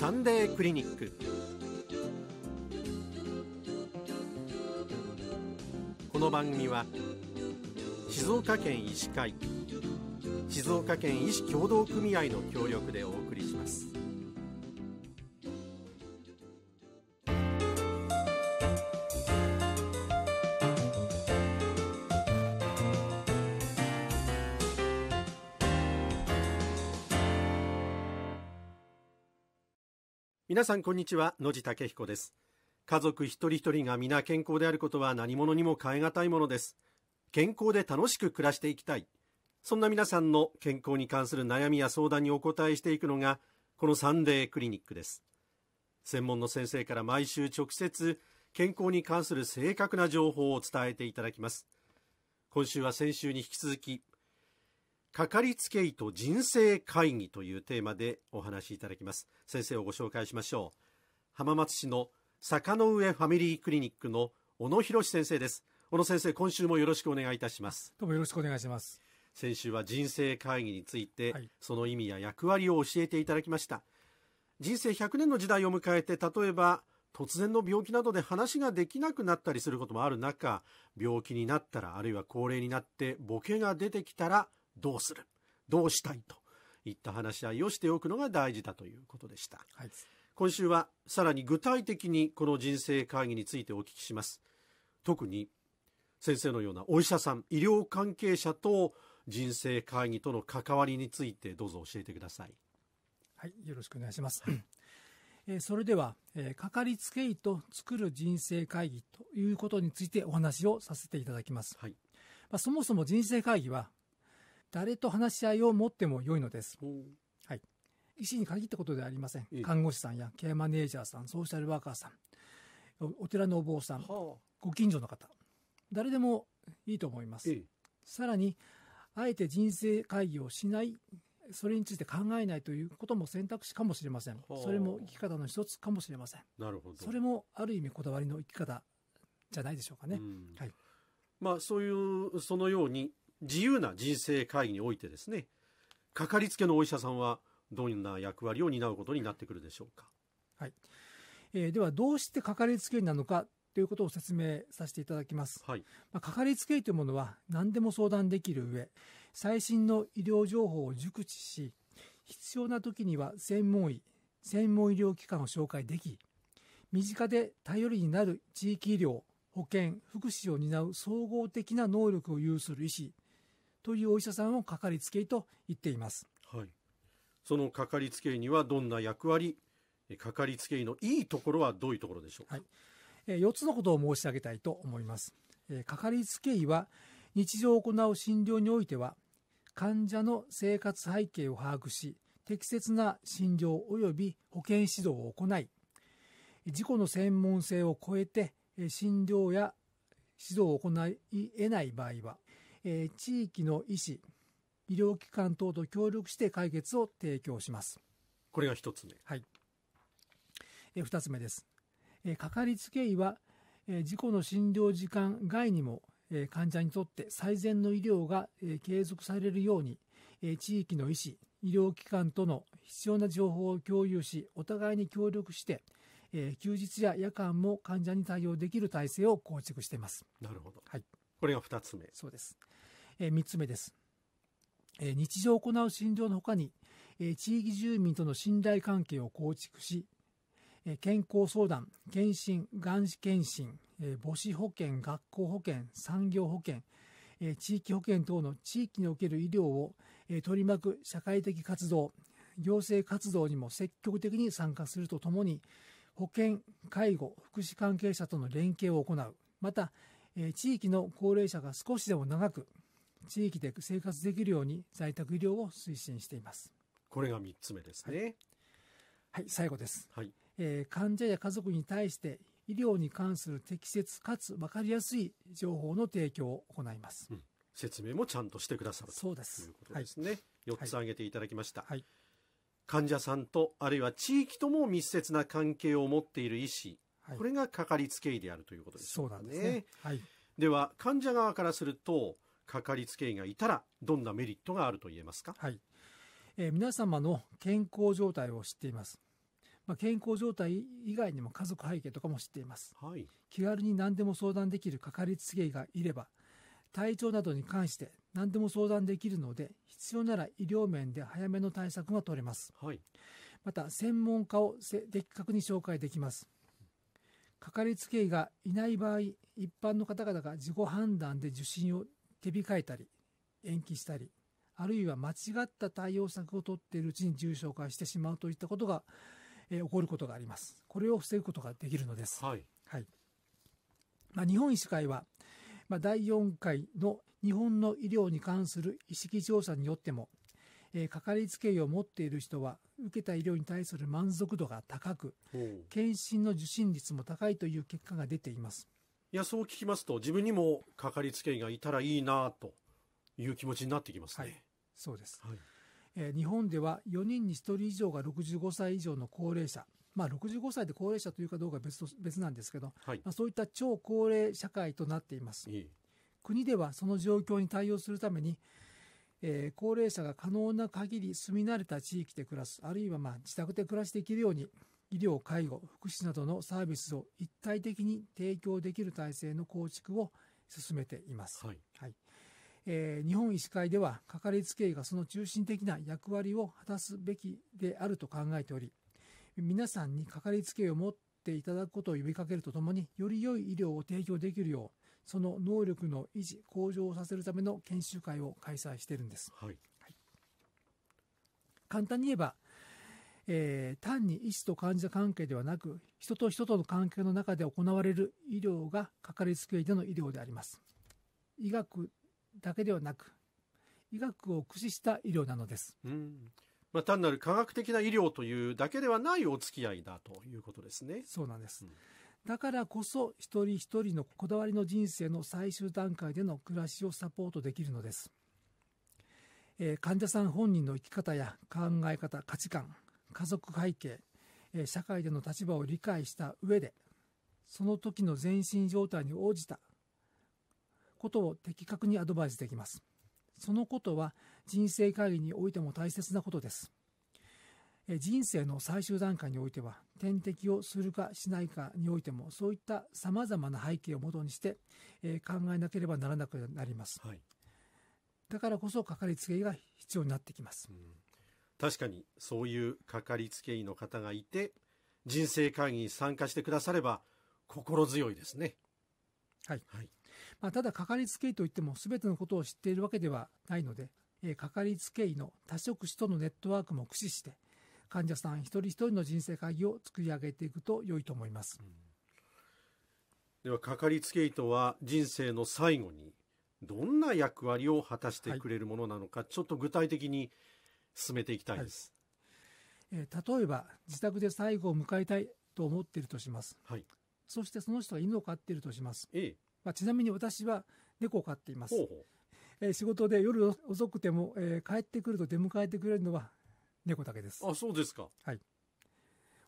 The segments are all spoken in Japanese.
サンデークリニックこの番組は静岡県医師会静岡県医師協同組合の協力でお送りします皆さんこんにちは野地武彦です家族一人一人が皆健康であることは何者にも代えがたいものです健康で楽しく暮らしていきたいそんな皆さんの健康に関する悩みや相談にお答えしていくのがこのサンデークリニックです専門の先生から毎週直接健康に関する正確な情報を伝えていただきます今週は先週に引き続きかかりつけ医と人生会議というテーマでお話しいただきます先生をご紹介しましょう浜松市の坂の上ファミリークリニックの小野博先生です小野先生今週もよろしくお願いいたしますどうもよろしくお願いします先週は人生会議について、はい、その意味や役割を教えていただきました人生100年の時代を迎えて例えば突然の病気などで話ができなくなったりすることもある中病気になったらあるいは高齢になってボケが出てきたらどうするどうしたいといった話し合いをしておくのが大事だということでした、はい、今週はさらに具体的にこの人生会議についてお聞きします特に先生のようなお医者さん医療関係者と人生会議との関わりについてどうぞ教えてくださいはいよろしくお願いします、えー、それでは、えー、かかりつけ医と作る人生会議ということについてお話をさせていただきます、はいまあ、そもそも人生会議は誰と話し合いを持っても良いのです。はい、医師に限ったことではありません。看護師さんやケアマネージャーさん、ソーシャルワーカーさん、お寺のお坊さん、ご近所の方、誰でもいいと思います。さらに、あえて人生会議をしない、それについて考えないということも選択肢かもしれません。それも生き方の一つかもしれません。なるほど。それもある意味こだわりの生き方じゃないでしょうかね。はい。まあ、そういう、そのように自由な人生会議においてですねかかりつけのお医者さんはどんな役割を担うことになってくるでしょうか、はいえー、ではどうしてかかりつけ医なのかということを説明させていただきます、はいまあ、かかりつけ医というものは何でも相談できる上最新の医療情報を熟知し必要な時には専門医専門医療機関を紹介でき身近で頼りになる地域医療保健福祉を担う総合的な能力を有する医師というお医者さんをかかりつけ医と言っています。はい、そのかかりつけ医にはどんな役割、かかりつけ医のいいところはどういうところでしょうか。はい、えー、4つのことを申し上げたいと思います。えかかりつけ医は日常行う診療においては患者の生活背景を把握し適切な診療及び保健指導を行い事故の専門性を超えて診療や指導を行い得ない場合はえー、地域の医師、医療機関等と協力して解決を提供します。これが一つ目。はい。えー、二つ目です。えー、かかりつけ医は、えー、事故の診療時間外にも、えー、患者にとって最善の医療が、えー、継続されるように、えー、地域の医師、医療機関との必要な情報を共有し、お互いに協力して、えー、休日や夜間も患者に対応できる体制を構築しています。なるほど。はい。これが二つ目。そうです。え3つ目です。え日常行う診療のほかに、え地域住民との信頼関係を構築し、え健康相談、検診、がん検診、え母子保健、学校保健、産業保険、え地域保険等の地域における医療を、え取り巻く社会的活動、行政活動にも積極的に参加するとともに、保健、介護、福祉関係者との連携を行う。また、地域の高齢者が少しでも長く地域で生活できるように在宅医療を推進していますこれが3つ目ですね、はい、はい、最後です、はい、えー、患者や家族に対して医療に関する適切かつ分かりやすい情報の提供を行います、うん、説明もちゃんとしてくださるそうですということですね、はい、4つ挙げていただきました、はい、患者さんとあるいは地域とも密接な関係を持っている医師、これがかかりつけ医であるということですねそうなんですね、はい、では患者側からするとかかりつけ医がいたらどんなメリットがあると言えますか、はいえー、皆様の健康状態を知っています、まあ、健康状態以外にも家族背景とかも知っています、はい、気軽に何でも相談できるかかりつけ医がいれば体調などに関して何でも相談できるので必要なら医療面で早めの対策が取れます、はい、また専門家を的確に紹介できますかかりつけ医がいない場合一般の方々が自己判断で受診を手控えたり延期したりあるいは間違った対応策を取っているうちに重症化してしまうといったことが、えー、起こることがありますこれを防ぐことができるのです、はい、はい、まあ、日本医師会は、まあ、第4回の日本の医療に関する意識調査によっても、えー、かかりつけ医を持っている人は受けた医療に対する満足度が高く検診の受診率も高いという結果が出ていますいや、そう聞きますと、自分にもかかりつけ医がいたらいいなという気持ちになってきますね。はい、そうです、はい、えー、日本では4人に1人以上が65歳以上の高齢者、まあ、65歳で高齢者というかどうか別と別なんですけど、はい、まあ、そういった超高齢社会となっています。いい国ではその状況に対応するために、えー、高齢者が可能な限り住み慣れた地域で暮らす、あるいはまあ自宅で暮らしていけるように、医療、介護、福祉などのサービスを一体的に提供できる体制の構築を進めています。はい、はい、えー、日本医師会では、かかりつけ医がその中心的な役割を果たすべきであると考えており、皆さんにかかりつけ医を持っていただくことを呼びかけるとともに、より良い医療を提供できるよう、その能力の維持、向上をさせるための研修会を開催しているんです。はい、はい、簡単に言えば、えー、単に医師と患者関係ではなく人と人との関係の中で行われる医療がかかりつけ医での医療であります医学だけではなく医学を駆使した医療なのです、うんまあ、単なる科学的な医療というだけではないお付き合いだということですねそうなんです、うん、だからこそ一人一人のこだわりの人生の最終段階での暮らしをサポートできるのです、えー、患者さん本人の生き方や考え方価値観家族背景、え社会での立場を理解した上でその時の全身状態に応じたことを的確にアドバイスできますそのことは人生会議においても大切なことです人生の最終段階においては点滴をするかしないかにおいてもそういったさまざまな背景をもとにして、え考えなければならなくなります、はい、だからこそかかりつけ医が必要になってきます、うん確かにそういうかかりつけ医の方がいて人生会議に参加してくだされば心強いですね。はい、はい、まあ、ただかかりつけ医といっても全てのことを知っているわけではないので、えかかりつけ医の多職種とのネットワークも駆使して患者さん一人一人の人生会議を作り上げていくと良いと思います、うん、ではかかりつけ医とは人生の最後にどんな役割を果たしてくれるものなのか、はい、ちょっと具体的に進めていきたいです、はい、えー、例えば自宅で最後を迎えたいと思っているとします、はい、そしてその人が犬を飼っているとします、えー、まあ、ちなみに私は猫を飼っていますほえー、仕事で夜遅くても、え帰ってくると出迎えてくれるのは猫だけですあそうですかはい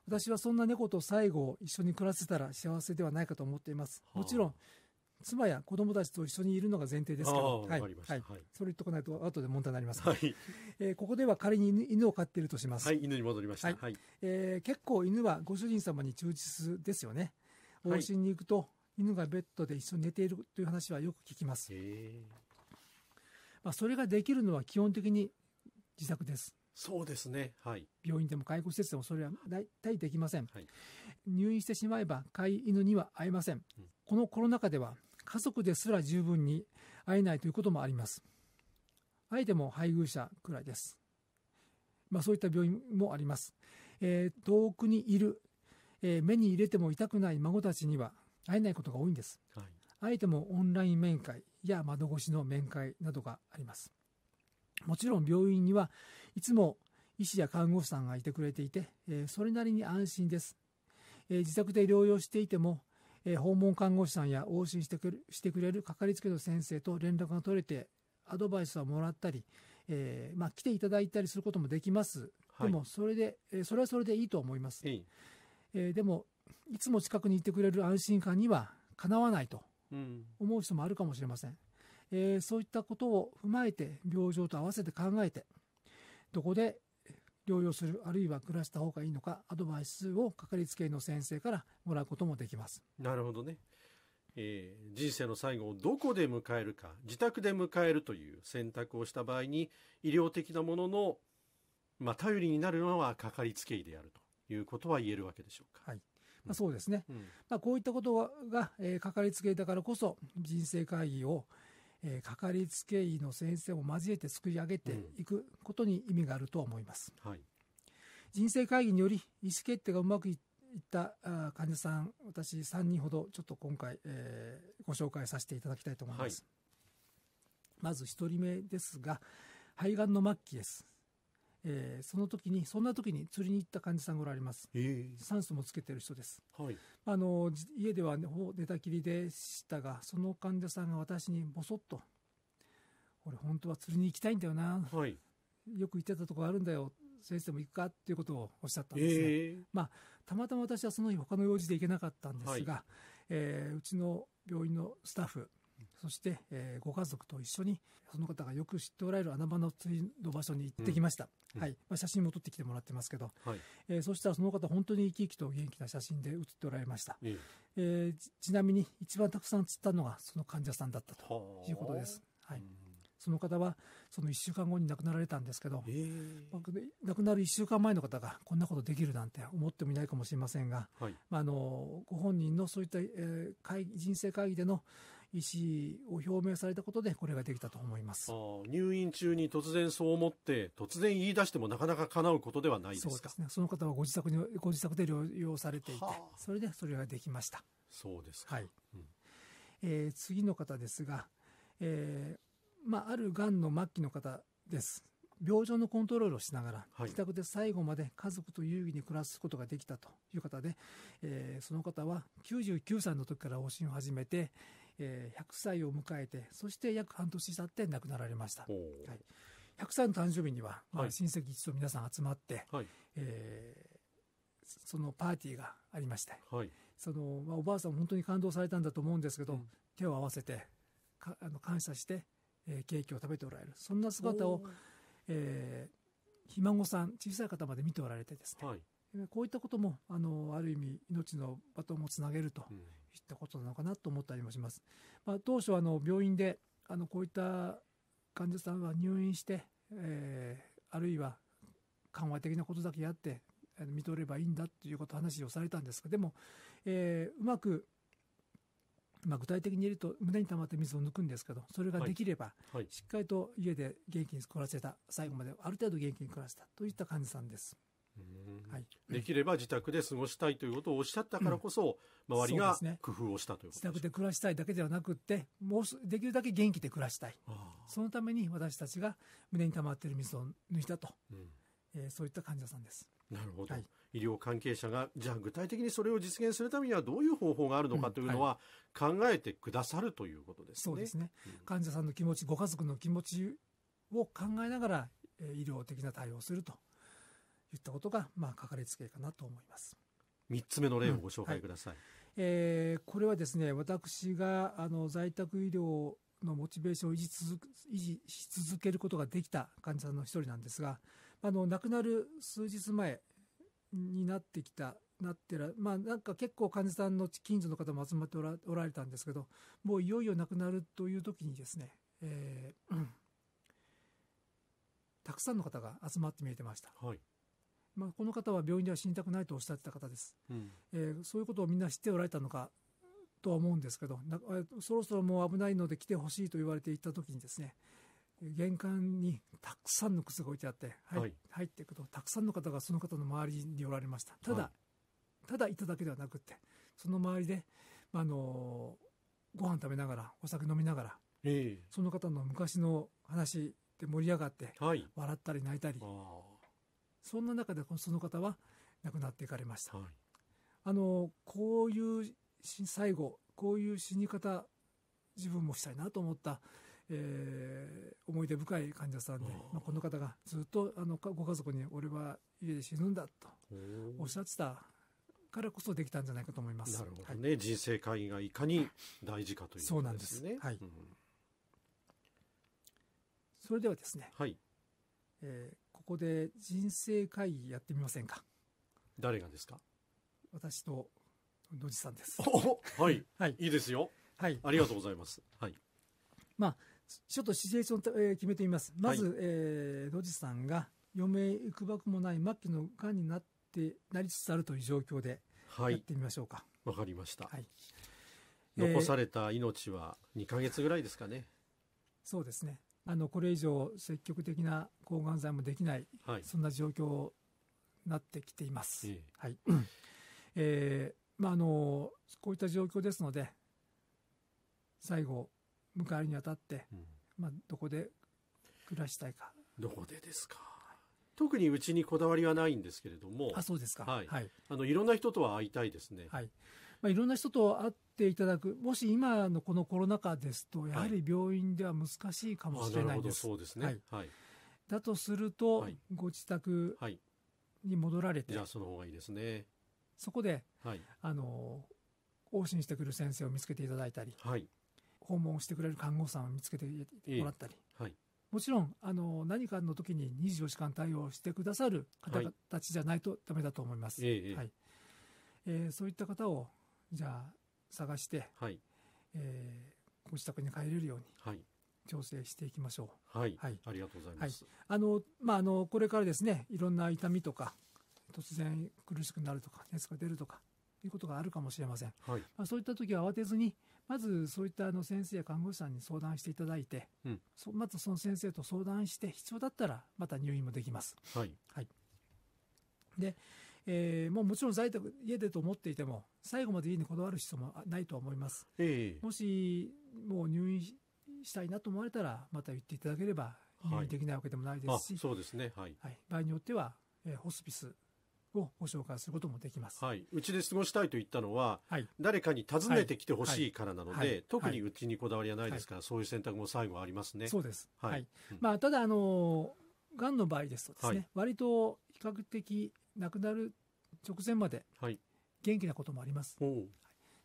私はそんな猫と最後一緒に暮らせたら幸せではないかと思っていますもちろん妻や子供たちと一緒にいるのが前提ですけど、はいはい、それ言っとかないと後で問題になります、はい、えー、ここでは仮に犬を飼っているとします、はい、犬に戻りました、はいはい、えー、結構犬はご主人様に忠実ですよね往診に行くと、犬がベッドで一緒に寝ているという話はよく聞きます、まあ、それができるのは基本的に自宅ですそうですね、はい、病院でも介護施設でもそれは大体できません、はい、入院してしまえば飼い犬には会えません、うん、このコロナ禍では家族ですら十分に会えないということもあります。えても配偶者くらいです。まあ、そういった病院もあります。えー、遠くにいる、えー、目に入れても痛くない孫たちには会えないことが多いんです。はい、会えてもオンライン面会や窓越しの面会などがあります。もちろん病院にはいつも医師や看護師さんがいてくれていて、えー、それなりに安心です。え自宅で療養していてもえー、訪問看護師さんや往診してくれしてくれるかかりつけの先生と連絡が取れてアドバイスはもらったり、えーまあ、来ていただいたりすることもできます、はい、でもそれで、えー、それはそれでいいと思います、えー、でもいつも近くにいてくれる安心感にはかなわないと思う人もあるかもしれません、うん、えー、そういったことを踏まえて病状と合わせて考えてどこで療養するあるいは暮らした方がいいのかアドバイスをかかりつけ医の先生からもらうこともできますなるほどね、えー、人生の最後をどこで迎えるか自宅で迎えるという選択をした場合に医療的なものの、まあ、頼りになるのはかかりつけ医であるということは言えるわけでしょうか。はいまあ、そうですね、うん、まあ、こういったことが、えー、かかりつけ医だからこそ人生会議をえー、かかりつけ医の先生を交えて作り上げていくことに意味があると思います。うん、はい、人生会議により意思決定がうまくいったあ患者さん私3人ほどちょっと今回、えー、ご紹介させていただきたいと思います。はい、まず1人目ですが肺がんの末期ですえー、その時にそんな時に釣りに行った患者さんがおられます、えー、酸素もつけてる人です、はい、あの家では、ね、寝たきりでしたがその患者さんが私にぼそっと「俺本当は釣りに行きたいんだよな、はい、よく行ってたとこあるんだよ先生も行くか?」っていうことをおっしゃったんですね、えー、まあ、たまたま私はその日他の用事で行けなかったんですが、はい、えー、うちの病院のスタッフそして、えー、ご家族と一緒にその方がよく知っておられる穴場の釣りの場所に行ってきました、はい、まあ、写真も撮ってきてもらってますけど、はい、えー、そしたらその方、本当に生き生きと元気な写真で写っておられました、ええー、ちなみに一番たくさん写ったのがその患者さんだったということです。は、い、その方はその1週間後に亡くなられたんですけど、亡くなる1週間前の方がこんなことできるなんて思ってもいないかもしれませんが、はい、まあ、あのご本人のそういった、えー、人生会議での、意思を表明されたことでこれができたと思います入院中に突然そう思って突然言い出してもなかなか叶うことではないですかそうですねその方はご自宅にご自宅で療養されていて、はあ、それでそれができましたそうですはい、うえ次の方ですが、えーまあ、あるがんの末期の方です病状のコントロールをしながら、自宅で最後まで家族と有意に暮らすことができたという方で、えー、その方は99歳の時から往診を始めて、え100歳を迎えて、そして約半年経って亡くなられました。はい、100歳の誕生日には、まあ、親戚一同皆さん集まって、はい、えー、そのパーティーがありまして、はい、そのまあ、おばあさんも本当に感動されたんだと思うんですけど、うん、手を合わせてかあの感謝して、えー、ケーキを食べておられるそんな姿を、えー、ひ孫さん小さい方まで見ておられてですね、はい、こういったこともあのある意味命のバトンをつなげるといったことなのかなと思ったりもします。まあ、当初あの病院であのこういった患者さんは入院して、えー、あるいは緩和的なことだけやって見とればいいんだということを話をされたんですがでも、えー、うまくまあ、具体的に言えると胸に溜まった水を抜くんですけどそれができれば、はいはい、しっかりと家で元気に暮らせた最後まである程度元気に暮らせたといった患者さんです。はい、できれば自宅で過ごしたいということをおっしゃったからこそ、うん、周りが工夫をしたということですね、自宅で暮らしたいだけではなくてもうできるだけ元気で暮らしたいそのために私たちが胸に溜まっている水を抜いたと、うん、えー、そういった患者さんです。なるほど、はい、医療関係者がじゃあ具体的にそれを実現するためにはどういう方法があるのかというのは考えてくださるということですね。そうですね、患者さんの気持ちご家族の気持ちを考えながら、えー、医療的な対応をすると言ったことが、まあ、書かれつけかなと思います。3つ目の例をご紹介ください、うんはい、えー、これはですね私があの在宅医療のモチベーションを維持続維持し続けることができた患者さんの一人なんですがあの亡くなる数日前になってきたなってら、まあ、なんか結構患者さんの近所の方も集まっておらおられたんですけどもういよいよ亡くなるという時にですね、えー、うん、たくさんの方が集まって見えてました。はいまあ、この方は病院では死にたくないとおっしゃってた方です、うん、えー、そういうことをみんな知っておられたのかとは思うんですけどそろそろもう危ないので来てほしいと言われていった時にですね玄関にたくさんの靴が置いてあって、はい、はい、入っていくとたくさんの方がその方の周りにおられましたただ、はい、ただいただけではなくてその周りで、まあのご飯食べながらお酒飲みながら、えー、その方の昔の話で盛り上がって、はい、笑ったり泣いたりそんな中でその方は亡くなっていかれました、はい、あのこういう最後こういう死に方自分もしたいなと思った、えー、思い出深い患者さんで、まあ、この方がずっとあのご家族に俺は家で死ぬんだとおっしゃってたからこそできたんじゃないかと思います。なるほどね、はい、人生会議がいかに大事かということですね。そうなんです。はい。うん、それではですね。はい。えー、ここで人生会議やってみませんか誰がですか私と野地さんです。はい、はい、いいですよ。はい、ありがとうございます。はい。まあ、ちょっとシチュエーション、えー、決めてみます。まず、はい、えー、野地さんが余命いくばくもない末期のがんになってなりつつあるという状況でやってみましょうか。わ、はい、かりました。はい。残された命は2か月ぐらいですかね、えー、そうですね。あのこれ以上積極的な抗がん剤もできない、はい、そんな状況になってきています。えー、はい えーまあ、あのこういった状況ですので最後迎えるにあたって、うん、まあ、どこで暮らしたいかどこでですか、特にうちにこだわりはないんですけれどもあそうですか、はい、はい、あのいろんな人とは会いたいですね、はい、まあ、いろんな人と会っていただく、もし今のこのコロナ禍ですと、やはり病院では難しいかもしれないです。はい、そうですね、はいはい、だとすると、はい、ご自宅に戻られて、じゃあその方がいいですね。そこで、はい、あの往診してくる先生を見つけていただいたり、はい、訪問してくれる看護師さんを見つけてもらったり、えー、はい、もちろんあの何かの時に24時間対応してくださる方たちじゃないとだめだと思います。はい、えー、はいえ、そういった方をじゃあ探して、はい、えー、ご自宅に帰れるように、調整していきましょう。はい。はい、ありがとうございます。はい、あの、まあ、あの、これからですね、いろんな痛みとか、突然苦しくなるとか、熱が出るとか、いうことがあるかもしれません。はい。まあ、そういった時は慌てずに、まずそういったあの先生や看護師さんに相談していただいて、うん、まずその先生と相談して、必要だったらまた入院もできます。はい。はい。で、えー、もうもちろん在宅、家でと思っていても、最後まで家にこだわる必要もないとは思います。えー、もし、もう入院したいなと思われたら、また言っていただければ、入院できないわけでもないですし、はい、そうですね、はい、はい、場合によっては、えー、ホスピスをご紹介することもできます、はい、うちで過ごしたいと言ったのは、はい、誰かに訪ねてきてほしいからなので、はい、特にうちにこだわりはないですから、そういう選択も最後ありますね。そうです、はいまあ、ただあの癌の場合ですとですね、割と比較的、亡くなる直前まで元気なこともあります、はい、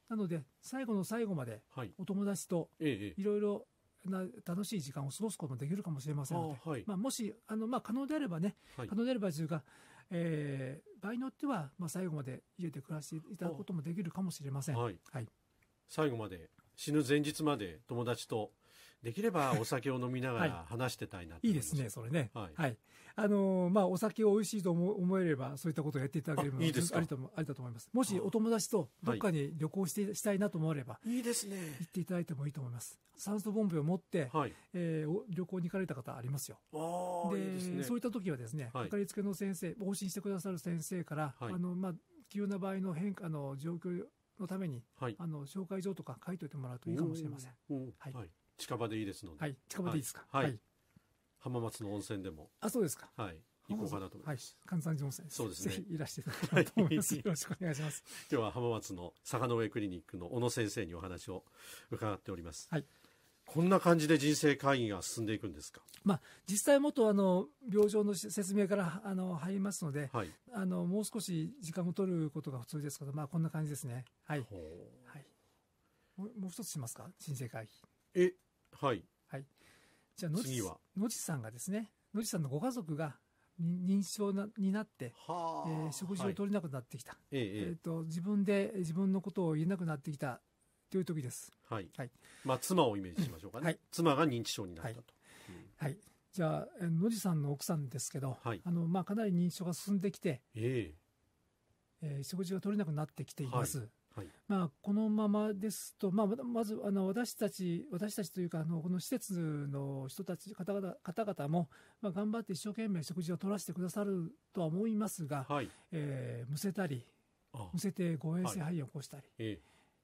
なので最後の最後までお友達といろいろな楽しい時間を過ごすこともできるかもしれませんので、あはい、まあ、もしあの、まあ、可能であればね、はい、可能であればというか、えー、場合によっては、まあ、最後まで家で暮らしていただくこともできるかもしれません、はい、最後まで死ぬ前日まで友達とできればお酒を飲みながら話してたいなといいですね、それね。はい。はい、あのー、まあ、お酒を美味しいと思思えれば、そういったことをやっていただければ、いいですありとありだと思います。もしお友達とどっかに旅行して、したいなと思われば、いいですね。行っていただいてもいいと思います。酸素ボンベを持って、はい、えー、旅行に行かれた方ありますよ。で、ね、そういった時はですね、かかりつけの先生、往診してくださる先生から、はい、あの、まあ、急な場合の変化の状況のために、はい、あの紹介状とか書いておいてもらうといいかもしれません。はい、近場でいいですので。はい、近場でいいですか。はい。はい、浜松の温泉でも。あ、そうですか。はい。行こうかなと思います。はい、関温泉。そうですね。ぜひいらしていただけたいと思います。よろしくお願いします。今日は浜松の坂上クリニックの小野先生にお話を伺っております。はい。こんな感じで人生会議が進んでいくんですか、まあ、実際もっとあの病状の説明からあの入りますので、はい、あのもう少し時間を取ることが普通ですけど、まあ、こんな感じですね。はい、はい、もう一つしますか人生会議えはい。はい。じゃあ、野は。野地さんがですね、野地さんのご家族が認知症なになって、はえー、食事を取れなくなってきた、はい、えー、えー、と自分で自分のことを言えなくなってきたという時です。はい。はい。まあ、妻をイメージしましょうかね。はい、妻が認知症になったと。はい。うんはい、じゃあ、野地さんの奥さんですけど、はい、あの、まあ、かなり認知症が進んできて、えええー、食事が取れなくなってきています。はい、まあ、このままですと、まあ、まずあの私たち、私たちというか、あのこの施設の人たち、方々方々も、まあ、頑張って一生懸命食事を取らせてくださるとは思いますが、はい、えー、むせたり、むせて誤え性肺炎を起こしたり、はい、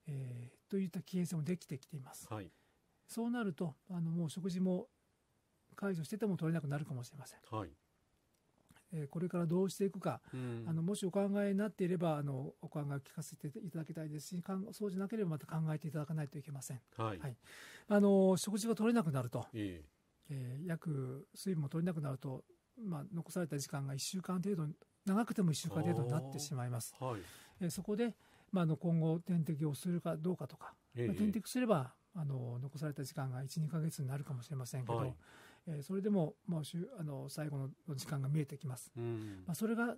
えー、といった危険性もできてきています。はい、そうなるとあのもう食事も解除してても取れなくなるかもしれません。はいえこれからどうしていくか、うん、あのもしお考えになっていればあのお考えを聞かせていただきたいですしかんそうじゃなければまた考えていただかないといけません、はい、はい、あの食事が取れなくなると、ええー、約水分も取れなくなると、まあ、残された時間が1週間程度長くても1週間程度になってしまいます、はい、えー、そこで、まあ、あの今後点滴をするかどうかとか、まあ、点滴すればあの残された時間が12か月になるかもしれませんけど、はい、えー、それでももうあの最後の時間が見えてきます。うん、まあ、それが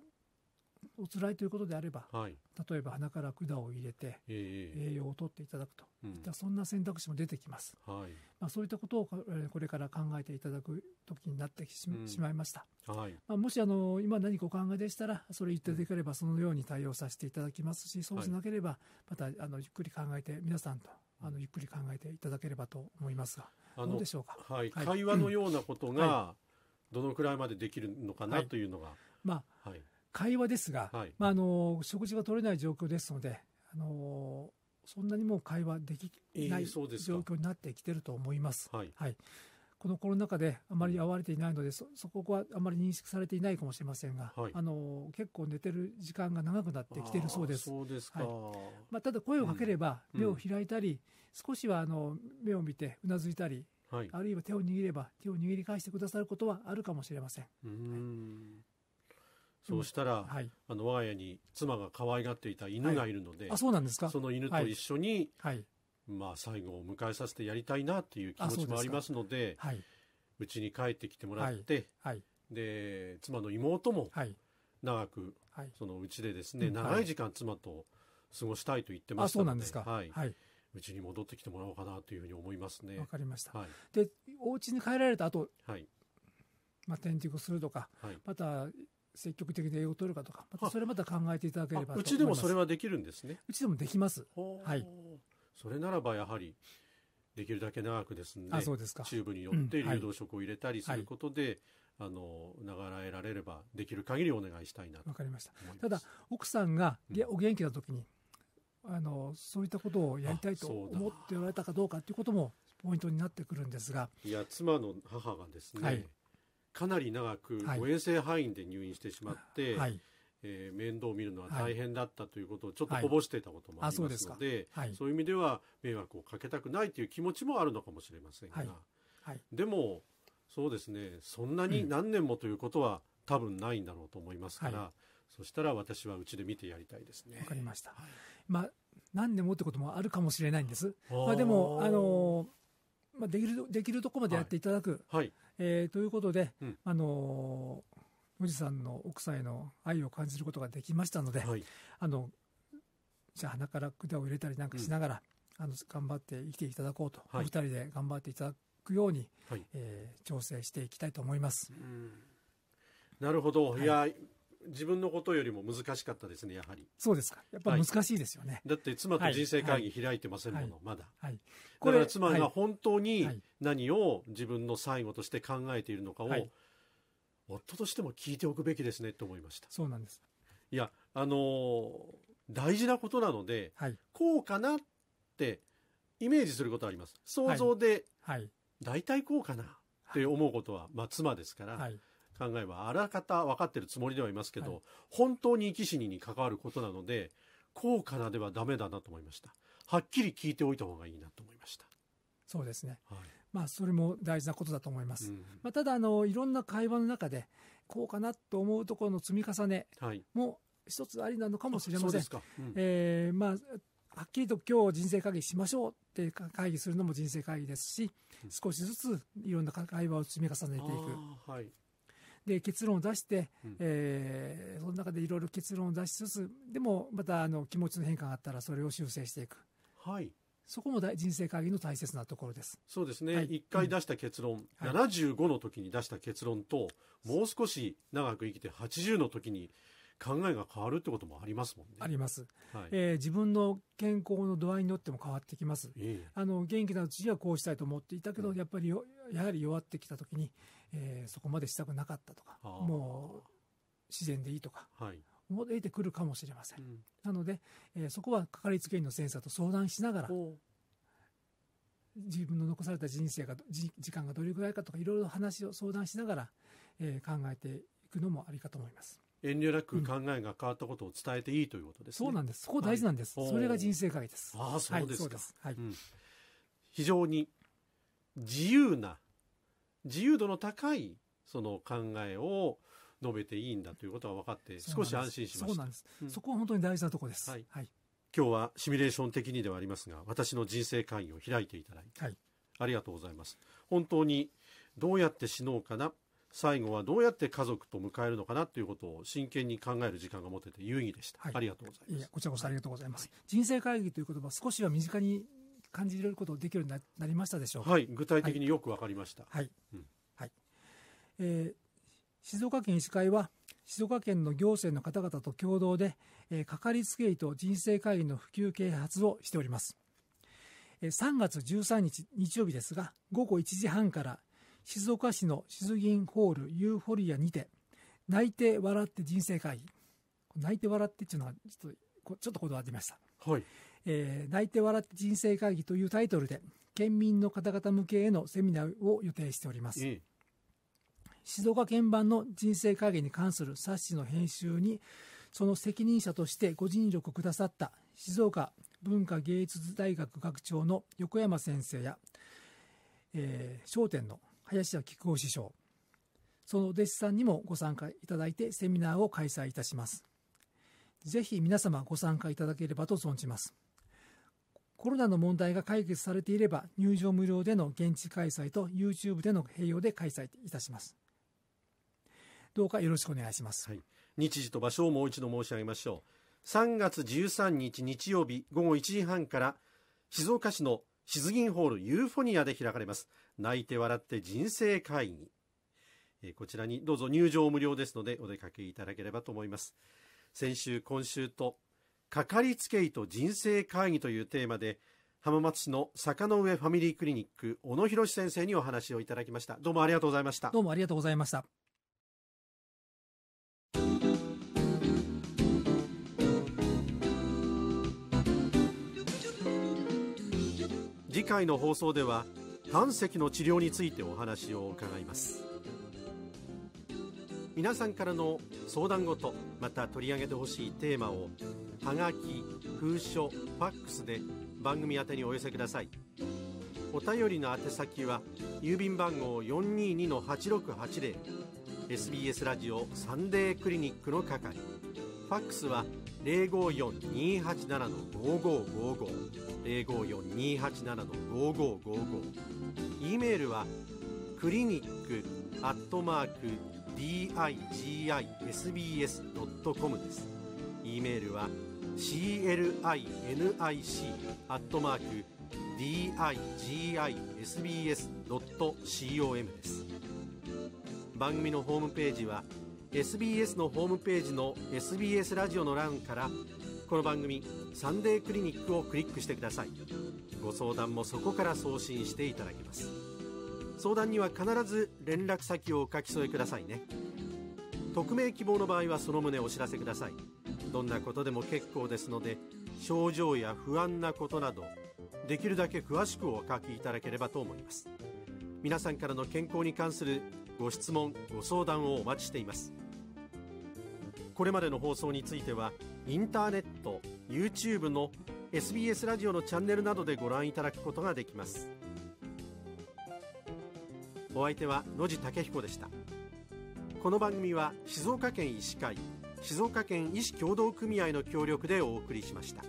おつらいということであれば、はい、例えば鼻から管を入れて、栄養をとっていただくといった、そんな選択肢も出てきます、はいまあ、そういったことをこれから考えていただく時になってし,、まいました、はいまあ、もしあの今何かお考えでしたらそれ言っていただければそのように対応させていただきますしそうしなければまたあのゆっくり考えて皆さんとあのゆっくり考えていただければと思いますが、どうでしょうか、はい、はい、会話のようなことが、どのくらいまでできるのかなというのが。はい、まあ、はい、会話ですが、まあ、あの食事が取れない状況ですので、あのそんなにもう会話できない状況になってきてると思います。えー、はい、はい、このコロナ禍であまり会われていないので、そこはあまり認識されていないかもしれませんが、はい、あの結構寝てる時間が長くなってきているそうです。そうですか、はいまあ、ただ、声をかければ、目を開いたり、うん、少しはあの目を見てうなずいたり、はい、あるいは手を握れば、手を握り返してくださることはあるかもしれません。うんそうしたら、うんはい、あの我が家に妻が可愛がっていた犬がいるので、はい、あそうなんですかその犬と一緒に、はい、まあ、最後を迎えさせてやりたいなっていう気持ちもありますので、うち、はい、に帰ってきてもらって、はい、で妻の妹も長く、はい、そのうちでですね、長い時間妻と過ごしたいと言ってましたので、うちに戻ってきてもらおうかなというふうに思いますね。わかりました。はい、で、お家に帰られた後、はい、まあ転職するとか、はい、また積極的に栄養を取るかとか、ま、たそれまた考えていただければうちでもそれはできるんですね。うちでもできます。はい。それならばやはりできるだけ長くですねそうですかチューブによって流動食を入れたりすることで、うんはいあの長らえられればできる限りお願いしたいなわかりましたただ奥さんがお元気な時に、あのそういったことをやりたいと思っておられたかどうかということもポイントになってくるんですがいや妻の母がですね、はい、かなり長く誤え性範囲で入院してしまって、はいえー、面倒を見るのは大変だったということをちょっとこぼしていたこともありますので、はいはい、そういう意味では迷惑をかけたくないという気持ちもあるのかもしれませんが、はい、でもそうですねそんなに何年もということは、多分ないんだろうと思いますから、そしたら私はうちで見てやりたいですね。わかりました。まあ、何年もってこともあるかもしれないんです。あまあ、でも、あのまあ、できる、できるとこまでやっていただく。はい。はい、えー、ということで、うん、あのー富士山の奥さんへの愛を感じることができましたので、はい、あのじゃあ鼻から管を入れたりなんかしながら、うん、あの頑張って生きていただこうと、はい、お二人で頑張っていただくように、はい、えー、調整していきたいと思います。なるほど、はい、いや自分のことよりも難しかったですねやはりそうですかやっぱ難しいですよね、はい、だって妻と人生会議開いてませんもの、はいはい、まだ、はい、これだから妻が本当に何を自分の最後として考えているのかを、夫としても聞いておくべきですねと思いました。そうなんです。いや、あのー、大事なことなので、はい、こうかなってイメージすることあります。想像で、はい、大体こうかなって思うことは、まあ、妻ですから、はい、考えはあらかた分かってるつもりではいますけど、はい、本当に生き死にに関わることなので、こうかなではダメだなと思いました。はっきり聞いておいた方がいいなと思いました。そうですね。はい、まあ、それも大事なことだと思います。うん、まあ、ただあの、いろんな会話の中で、こうかなと思うところの積み重ねも一つありなのかもしれません。はいうん、えー、まあはっきりと今日人生会議しましょうって会議するのも人生会議ですし、少しずついろんな会話を積み重ねていく。はい、で結論を出して、えー、その中でいろいろ結論を出しつつでもまたあの気持ちの変化があったらそれを修正していく、はい、そこも人生会議の大切なところです。そうですね。はい、1回出した結論、七十75の時に出した結論と、はい、もう少し長く生きて80の時に考えが変わるってこともありますもんね。あります。はい、えー、自分の健康の度合いによっても変わってきます。えあの元気なうちにはこうしたいと思っていたけど、うん、やっぱりやはり弱ってきた時に、えー、そこまでしたくなかったとか、もう自然でいいとか、はい、も出てくるかもしれません、うん、なので、えー、そこはかかりつけ医の先生と相談しながら自分の残された人生が時間がどれぐらいかとかいろいろ話を相談しながら、えー、考えていくのもありかと思います遠慮なく考えが変わったことを伝えていいということです、ねうん、そうなんですそこ大事なんです、はい、それが人生会ですああそうですか、はい、非常に自由な自由度の高いその考えを述べていいんだということが分かって少し安心しましたそうなんです、そこは本当に大事なところです、はい、はい、今日はシミュレーション的にではありますが私の人生会議を開いていただいて、はい、ありがとうございます本当にどうやって死のうかな最後はどうやって家族と迎えるのかなということを真剣に考える時間が持てて有意義でした、はい、ありがとうございますこちらこそありがとうございます、人生会議という言葉少しは身近に感じれることできるようになりましたでしょうかはい具体的によくわかりましたはい、はい、うんはい、えー静岡県医師会は静岡県の行政の方々と共同で、えー、かかりつけ医と人生会議の普及啓発をしております、えー、3月13日日曜日ですが午後1時半から静岡市の静銀ホールユーフォリアにて泣いて笑って人生会議泣いて笑ってっていうのはちょっとちょっとこだわってました、はいえー、泣いて笑って人生会議というタイトルで県民の方々向けへのセミナーを予定しております、えー静岡県版の人生会議に関する冊子の編集にその責任者としてご尽力くださった静岡文化芸術大学学長の横山先生や、えー、商店の林家木久扇師匠その弟子さんにもご参加いただいてセミナーを開催いたしますぜひ皆様ご参加いただければと存じますコロナの問題が解決されていれば入場無料での現地開催と YouTube での併用で開催いたしますどうかよろしくお願いします、はい、日時と場所をもう一度申し上げましょう3月13日日曜日午後1時半から静岡市の静銀ホールユーフォニアで開かれます泣いて笑って人生会議えこちらにどうぞ入場無料ですのでお出かけいただければと思います先週今週とかかりつけ医と人生会議というテーマで浜松市の坂の上ファミリークリニック小野博先生にお話をいただきましたどうもありがとうございましたどうもありがとうございました次回の放送では胆石の治療についてお話を伺います皆さんからの相談事また取り上げてほしいテーマをはがき封書ファックスで番組宛にお寄せくださいお便りの宛先は郵便番号422-8680 SBS ラジオサンデークリニックの係ファックスは054-287-5555 0 5 4 2 e メールはクリニックアットマーク digisbs.com です e メールは clinic アットマーク digisbs.com です番組のホームページは SBS のホームページの SBS ラジオの欄からこの番組「サンデークリニック」をクリックしてくださいご相談もそこから送信していただけます相談には必ず連絡先をお書き添えくださいね匿名希望の場合はその旨お知らせくださいどんなことでも結構ですので症状や不安なことなどできるだけ詳しくお書きいただければと思います皆さんからの健康に関するご質問ご相談をお待ちしていますこれまでの放送については「インターネット YouTube の SBS ラジオのチャンネルなどでご覧いただくことができますお相手は野地武彦でしたこの番組は静岡県医師会静岡県医師協同組合の協力でお送りしました。